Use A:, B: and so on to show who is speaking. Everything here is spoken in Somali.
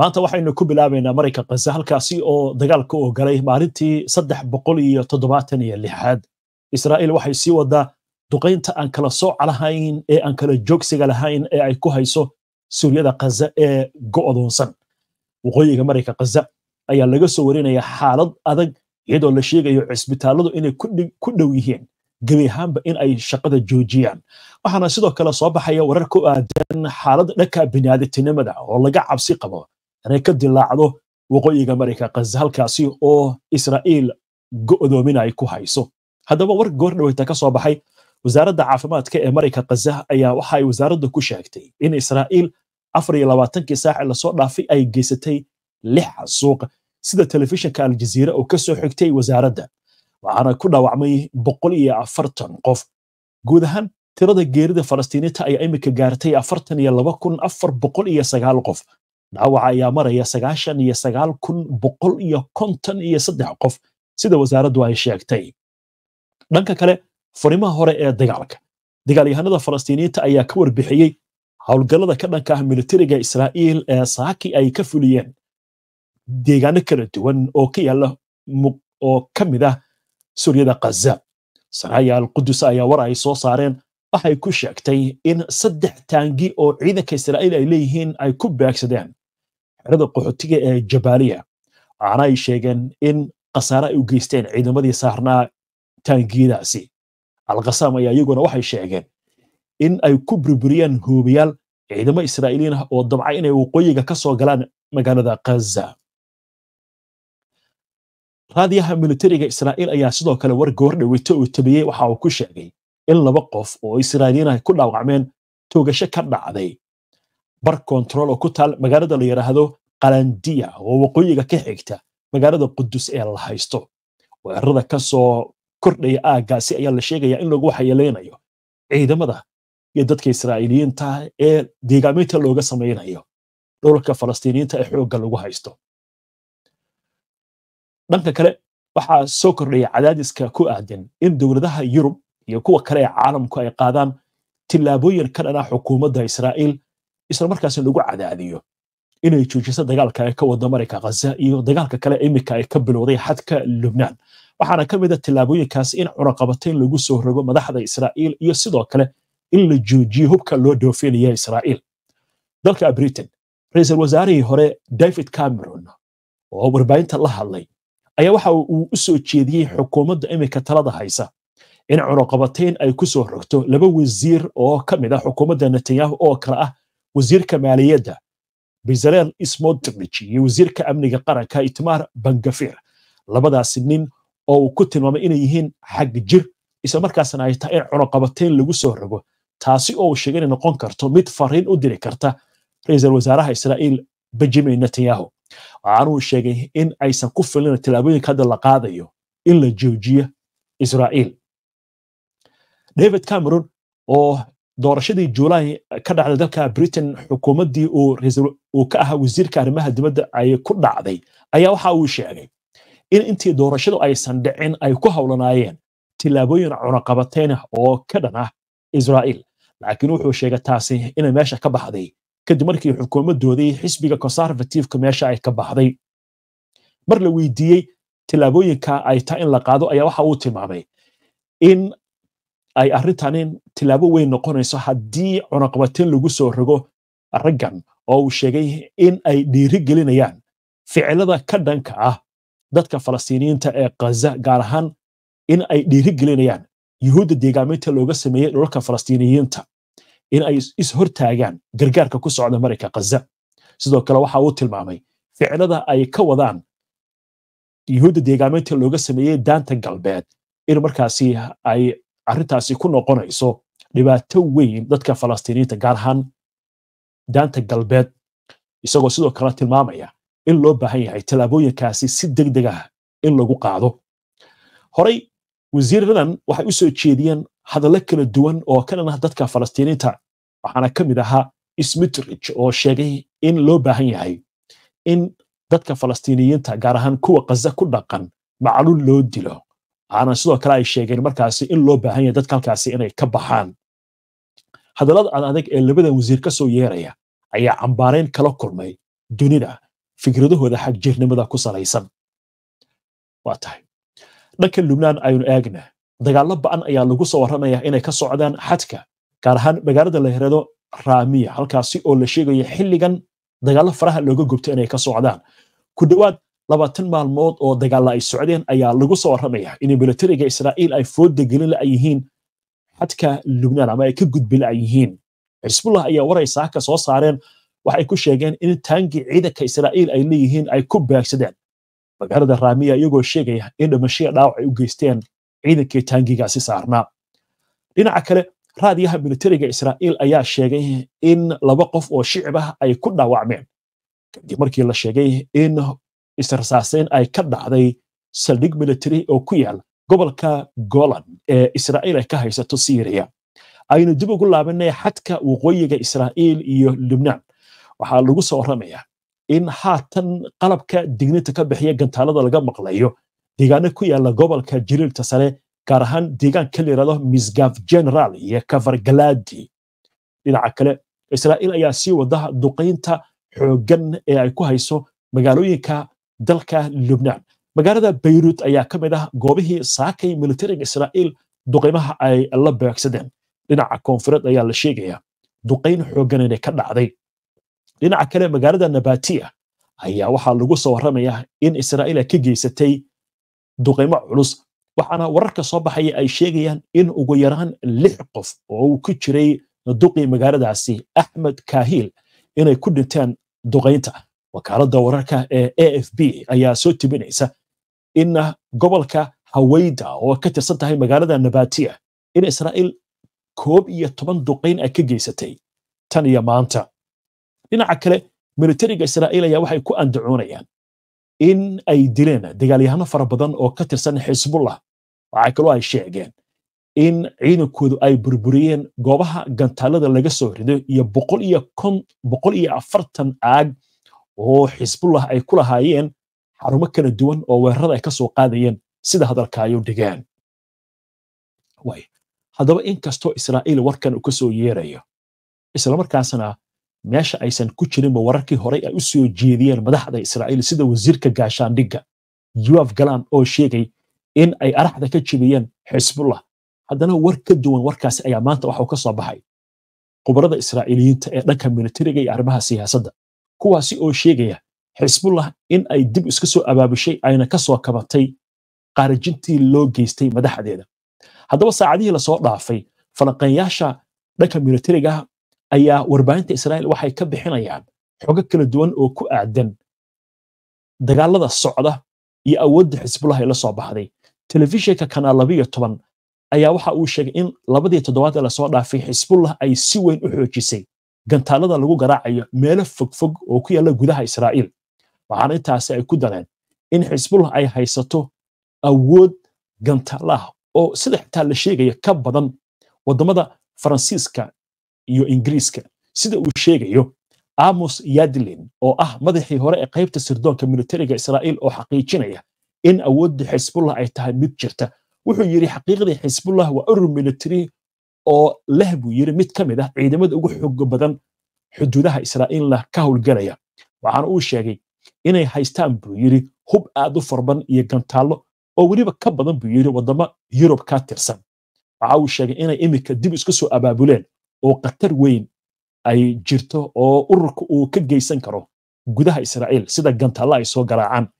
A: maanta waxaynu ku bilaabaynaa marayka khaza halkaasi oo dagaalka u galay maalintii saddex boqol iyo toddobaatan iyo lixaad israa'iil waxay sii wadaa duqaynta aan kala sooca lahayn ee aan kala joogsiga lahayn ee ay ku hayso suuryada khaza ee go'doonsan waqooyiga marayka khaza ayaa laga soo warinaya xaalad adag iyadoo la sheegayo cisbitaaladu inay ku dhow yihiin gebi ahaanba in ay shaqada joojiyaan waxaana sidoo kale soo baxaya warar ku aadan xaaladda dhanka bini'aadamtinimada oo laga cabsi qabo inay ka dilaacdo waqooyiga kaza halkaasi oo israa'iil go'doomina ay ku hayso haddaba war goordhaweyta dhaweyta ka soo baxay wasaaradda caafimaadka ee marayka kaza ayaa waxa ay wasaaraddu ku sheegtay in israa'iil afar iyo labaatankii saac lasoo dhaafay ay geysatay lix casuuq sida telefishinka aljaziira oo kasoo xigtay wasaaradda waxaana ku dhaawacmay boqol iyo afartan qof guud ahaan tirada geerida falastiiniinta ayaa imika gaartay afartan iyo laba kun afar boqol iyo sagaal qof dhaawaca ayaa maraya sagaashan iyo sagaal kun boqol iyo konton iyo saddex qof sida wasaaraddu ay sheegtay dhanka kale furimaha hore ee dagaalka dagaalyahanada falastiiniyiinta ayaa ka warbixiyey howlgallada ka dhanka ah militariga israa'iil ee saaki ay ka fuliyeen deegaano kala duwan oo ka yaalla oo ka mid ah suryada khaza sanaaya alqudus ayaa war ay soo saareen waxay ku sheegtay in saddex taangi oo ciidanka israa'iil ay leeyihiin ay ku beegsadeen cirada qaxootiga ee jabaaliya waxaana ay sheegeen in khasaare ay u geysteen ciidamadii saarnaa taangiidaasi alkhasaam ayaa iyaguna waxay sheegeen in ay ku burburiyaan hoobayaal ciidamo israa'iiliyin ah oo damcay inay waqooyiga kasoo galaan magaalada khaza raadiyaha militariga israa'iil ayaa sidoo kale war goordhaweyto oo tabiyey waxa uu ku sheegay in laba qof oo israa'iiliyin ah ku dhaawacmeen toogasho ka dhacday bar control oo ku taal magaalada la yidhaahdo qalandiya oo waqooyiga ka xigta magaalada qudus ee la haysto oo kasoo kordhaya aagaasi ayaa la sheegayaa in lagu waxyeeleynayo ciidamada iyo dadka israa'iiliyiinta ee deegaameynta looga samaynayo dhulka falastiiniyiinta ee xoogga lagu haysto dhanka kale waxaa soo kordhaya cadaadiska ku aadan in dowladaha yurub iyo kuwa kale ee caalamku ay qaadaan tillaabooyin ka dhana xukuumadda israa'iil isla markaas lagu cadaadiyo inay joojiso dagaalka ee ka wado marayka khaza iyo dagaalka kale imika ee ka bilowday xadka lubnaan waxaana ka mid a ah tillaabooyinkaas in cunaqabateyn lagu soo rogo madaxda israa'iil iyo sidoo kale in la joojiyo hubka loo dhoofinaya israa'iil dalka britain ra-iisul wasaarihii hore david cameron oo warbaahinta la hadlay ayaa waxa uu u soo jeediyey xukuumadda imika talada haysa in cunaqabateyn ay ku soo rogto laba wasiir oo ka mid ah xukuumadda netanyahu oo kale ah wasiirka maaliyadda bezalel ismotrich iyo wasiirka amniga qaranka itmar bangafir labadaasi nin oo uu ku tilmaamay inay yihiin xag jir isla markaasna ay tahay in cunuqabateyn lagu soo rogo taasi oo uu sheegay inay noqon karto mid fariin u diri karta ra-iisul wasaaraha israa'iil benjamin netanyahu waxaana uu sheegay in aysan ku filin tillaabooyinka hadda la qaadayo in la joojiyo israiil david cameron oo doorashadii juulaay ka dhacday dalka britain xukuumaddii uu ka ahaa wasiirka arrimaha dibadda ay ku dhacday ayaa waxa uu sheegay in intii doorashadu aysan dhicin ay ku howlanaayeen tillaabooyin cunaqabateynah oo ka dhan ah israa'iil laakiin wuxuu sheegay taasi inay meesha ka baxday kadib markii xukuumaddoodii xisbiga conservativeka meesha ay ka baxday mar la weydiiyey tillaabooyinka ay taa in la qaado ayaa waxa uu tilmaamay in ay arrintanin tilaabo weyn noqonayso haddii cunaqabateyn lagu soo rogo raggan oo uu sheegay in ay dhiirigelinayaan gelinayaan ficilada ka dhanka ah dadka falastiiniyiinta ee khaza gaar ahaan in ay dhiiri gelinayaan yuhuudda deegaaminta looga sameeyey dhulalka falastiiniyiinta in ay ishortaagaan gargaarka ku socda marinka khaza sidoo kale waxa uu tilmaamay ficilada ay ka wadaan yuhuudda deegaaminta looga sameeyey daanta galbeed in markaasi ay arintaasi ku noqonayso dhibaato weyn dadka falastiiniyiinta gaar ahaan daanta galbeed isagoo sidoo kale tilmaamaya in loo baahan yahay tallaabooyinkaasi si deg deg ah in lagu qaado horey wasiiradan waxay usoo jeediyeen hadallo kala duwan oo kanan ah dadka falastiiniinta waxaana ka mid ahaa smitrich oo sheegay in loo baahan yahay in dadka falastiiniyiinta gaar ahaan kuwa kaza ku dhaqan macluul loo dilo aanan sidoo kale ay sheegeen markaasi in loo baahan yahay dadka halkaasi inay ka baxaan hadallada ad adag ee labadan wasiir kasoo soo yeeraya ayaa cambaareyn kala kulmay dunida fikradahooda xagjirnimada ku salaysan waa tahay dhanka lubnaan aynu eegna dagaallo ba'an ayaa lagu soo warramaya inay ka socdaan xadka gaar ahaan magaalada la yirahdo raamiya halkaasi oo la sheegayo xilligan dagaallo faraha looga gubto inay ka socdaan ku dhowaad labaatan maalmood oo dagaalla ay socdeen ayaa lagu soo warramaya in militariga israa'iil ay fooda gelin la yihiin xadka lubnaan ama ay ka gudbi la yihiin xisbullah ayaa waraysaa ka soo saareen waxay ku sheegeen in taangi ciidanka israa'iil ay leeyihiin ay ku baagsadeen magaalada raamiya iyagoo sheegaya in dhimashaya dhaawac ay u geysteen ciidankii taangigaasi saarnaa dhinaca kale raadiyaha milatariga israa'iil ayaa sheegay in laba qof oo shicib ah ay ku dhaawacmeen kadib markii la sheegay in israsaaseen ay ka dhacday saldhig military oo ku yaal gobolka golan ee israa'iil ay ka haysato syriya aynu dib ugu laabanay xadka waqooyiga israa'iil iyo lubnaan waxaa lagu soo waramayaa in haatan qalabka digninta ka bixiya gantaalada laga maqlayo deegaano ku yaala gobolka jaliilta sare gaar ahaan deegaan ka layirahdo misgaf general iyo kafargaladi dhinaca kale israa'iil ayaa sii wada duqaynta xooggan ee ay ku hayso magaalooyinka dalka lubnaan magaalada bayruud ayaa ka mid ah goobihii saakay militariga israa'iil duqaymaha ay la beegsadeen dhinaca koonfureed ayaa la sheegayaa duqayn xooggan inay ka dhacday dhinaca kale magaalada nabatiya ayaa waxaa lagu soo warramayaa in israa'iil ay ka geysatay duqaymo culus waxaana wararka soo baxaya ay sheegayaan in ugu yaraan lix qof oo uu ku jiray duqii magaaladaasi axmed kahiil inay ku dhinteen duqaynta wakaaladda wararka ee a f b ayaa soo tibinaysa in gobolka hawayda oo ka tirsan tahay magaalada nabatiya in israa'iil koob iyo toban duqayn ay ka geysatay tan iyo maanta dhinaca kale militariga israa'iil ayaa waxay ku andacoonayaan in ay dileen dagaalyahano fara badan oo ka tirsan xisbullah waxaa kaloo ay sheegeen in ciidankoodu ay burburiyeen goobaha gantaalada laga soo rido iyo boqol iyo kon boqol iyo afartan aag oo xisbullah ay ku lahaayeen xarumo kala duwan oo weerarada ay ka soo qaadayeen sida hadalkaayo degaan haddaba inkastoo israa'iil warkan uu ka yeerayo islamarkaasna meesha aysan ku jirinba wararkii horey ay u soo jeediyeen madaxda israa'iil sida wasiirka gaashaandhigga yuaf galan oo sheegay in ay araxda ka jibiyeen xisbullah haddana war ka duwan warkaasi ayaa maanta waxau ka baxay khubarada israa'iiliyiinta ee dhanka militariga iyo arrimaha siyaasadda kuwaasi oo sheegaya xisbullah in ay dib iska soo abaabushay ayna kasoo kabatay qaarajintii loo geystay madaxdeeda haddaba saacadihii lasoo dhaafay falanqayaasha dhanka militariga ah ayaa warbaahinta israa'iil waxay ka bixinayaan xoga kala duwan oo ku aadan dagaalada socda iyo awoodda xisbullah ay la baxday telefishinka kanaal labiyo toban ayaa waxa uu sheegay in labadii toddobaad ee lasoo dhaafay xisbullah ay si weyn u xoojisay gantaalada lagu garaacayo meelo fogfog oo ku yaalla gudaha israa'iil waxaana intaasi ay ku dareen in xisbullah ay haysato awood gantaalo oo sida xitaa la sheegaya ka badan waddamada faransiiska iyo ingiriiska sida uu sheegayo amos yadlin oo ah madaxii hore ee qaybta sirdoonka militariga israa'iil oo xaqiijinaya in awoodda xisbullah ay tahay mid jirta wuxuu yidhi xaqiiqdii xisbullah waa urur militari oo leh buu yidhi mid ka mid ah ciidamada ugu xoog badan xuduudaha israa'iilna ka howlgalaya waxaana uu sheegay inay haystaan buu yidhi hub aad u farban iyo gantaallo oo weliba ka badan buu yidhi waddamo yurub ka tirsan waxa uu sheegay inay iminka dib isku soo abaabuleen oo khatar weyn ay jirto oo ururka uu ka geysan karo gudaha israa'iil sida gantaallo ay soo garaacaan